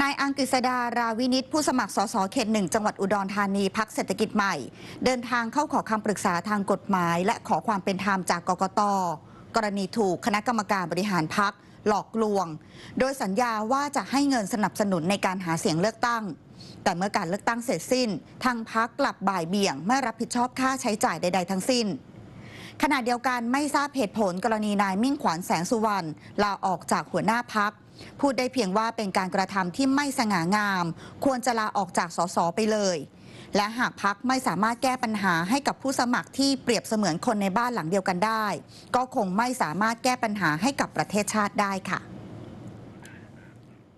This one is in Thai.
นายอังกฤษดาราวินิตผู้สมัครสสเขตหนึ่ง จังหวัดอุดรธานีพักเศรษฐกิจใหม่ เดินทางเข้าขอคำปรึกษาทางกฎหมาย และขอความเป็นธรรมจากกกตกรณีถูกคณะกรรมการบริหารพักหลอกลวง โดยสัญญาว่าจะให้เงินสนับสนุนในการหาเสียงเลือกตั้ง แต่เมื่อการเลือกตั้งเสร็จสิ้น ทางพักกลับบ่ายเบี่ยงไม่รับผิดชอบค่าใช้จ่ายใดๆ ทั้งสิ้นขณะเดียวกันไม่ทราบเหตุผลกรณีนายมิ่งขวัญแสงสุวรรณลาออกจากหัวหน้าพักพูดได้เพียงว่าเป็นการกระทำที่ไม่สง่างามควรจะลาออกจากสสไปเลย และหากพักไม่สามารถแก้ปัญหาให้กับผู้สมัครที่เปรียบเสมือนคนในบ้านหลังเดียวกันได้ ก็คงไม่สามารถแก้ปัญหาให้กับประเทศชาติได้ค่ะ